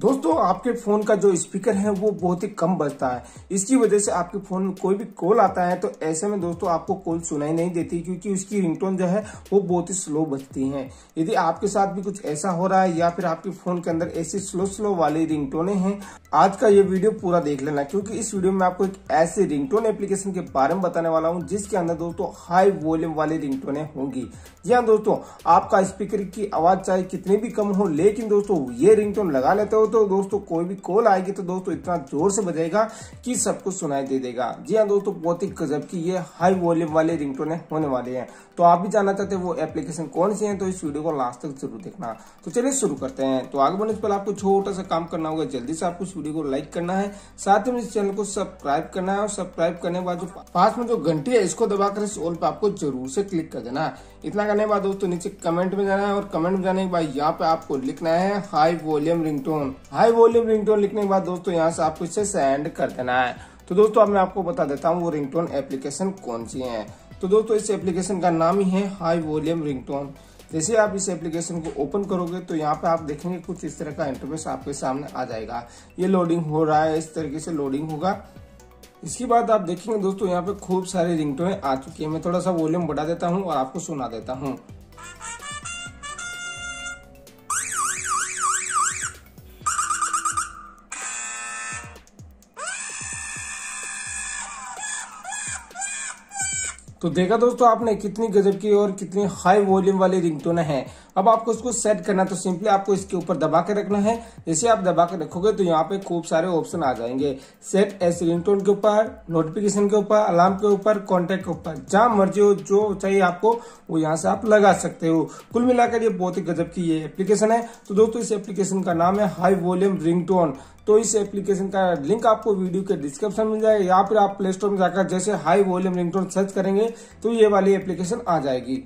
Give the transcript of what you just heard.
दोस्तों आपके फ़ोन का जो स्पीकर है वो बहुत ही कम बजता है इसकी वजह से आपके फ़ोन में कोई भी कॉल आता है तो ऐसे में दोस्तों आपको कॉल सुनाई नहीं देती क्योंकि उसकी रिंगटोन जो है वो बहुत ही स्लो बजती है यदि आपके साथ भी कुछ ऐसा हो रहा है या फिर आपके फ़ोन के अंदर ऐसी स्लो स्लो वाली रिंगटोने हैं आज का ये वीडियो पूरा देख लेना क्योंकि इस वीडियो में आपको एक ऐसे रिंगटोन एप्लीकेशन के बारे में बताने वाला हूँ जिसके अंदर दोस्तों हाई वॉल्यूम वाली रिंगटोने होंगी जी हाँ दोस्तों आपका स्पीकर की आवाज़ चाहे कितनी भी कम हो लेकिन दोस्तों ये रिंगटोन लगा लेते हो हो तो दोस्तों कोई भी कॉल आएगी तो दोस्तों इतना जोर से बजेगा कि सबको सुनाई दे देगा जी हाँ दोस्तों बहुत ही गजब की ये हाई वॉल्यूम वाले रिंगटोन होने वाले हैं तो आप भी जानना चाहते हैं वो एप्लीकेशन कौन सी है तो इस वीडियो को लास्ट तक जरूर देखना तो चलिए शुरू करते हैं तो आगे बढ़ने से पहले आपको छोटा सा काम करना होगा जल्दी से आपको इस वीडियो को लाइक करना है साथ ही इस चैनल को सब्सक्राइब करना है और सब्सक्राइब करने के बाद जो पास में जो घंटी है इसको दबाकर इस ऑल पे आपको जरूर से क्लिक कर देना है इतना करने के बाद दोस्तों नीचे कमेंट में जाना है और कमेंट में जाने के बाद यहाँ पे आपको लिखना है high volume ringtone high volume ringtone लिखने के बाद दोस्तों यहाँ से आपको इसे सेंड कर देना है तो दोस्तों अब मैं आपको बता देता हूँ वो रिंगटोन एप्लीकेशन कौन सी है तो दोस्तों इस एप्लीकेशन का नाम ही है हाई वॉल्यूम रिंगटोन जैसे आप इस एप्लीकेशन को ओपन करोगे तो यहाँ पे आप देखेंगे कुछ इस तरह का इंटरफेस आपके सामने आ जाएगा ये लोडिंग हो रहा है इस तरीके से लोडिंग होगा इसके बाद आप देखेंगे दोस्तों यहाँ पे खूब सारे रिंगटोन आ चुकी है मैं थोड़ा सा वॉल्यूम बढ़ा देता हूँ और आपको सुना देता हूँ तो देखा दोस्तों आपने कितनी गजब की और कितनी हाई वॉल्यूम वाली रिंगटोन है अब आपको इसको सेट करना तो सिंपली आपको इसके ऊपर दबा के रखना है जैसे आप दबा के रखोगे तो यहाँ पे खूब सारे ऑप्शन आ जाएंगे सेट एस रिंगटोन के ऊपर नोटिफिकेशन के ऊपर अलार्म के ऊपर कॉन्टेक्ट के ऊपर जहां मर्जी हो जो चाहिए आपको वो यहाँ से आप लगा सकते हो कुल मिलाकर ये बहुत ही गजब की ये एप्लीकेशन है तो दोस्तों इस एप्लीकेशन का नाम है हाई वॉल्यूम रिंगटोन तो इस एप्लीकेशन का लिंक आपको वीडियो के डिस्क्रिप्शन मिल जाएगा या फिर आप प्ले स्टोर में जाकर जैसे हाई वॉल्यूम रिंगटोन सर्च करेंगे तो ये वाली एप्लीकेशन आ जाएगी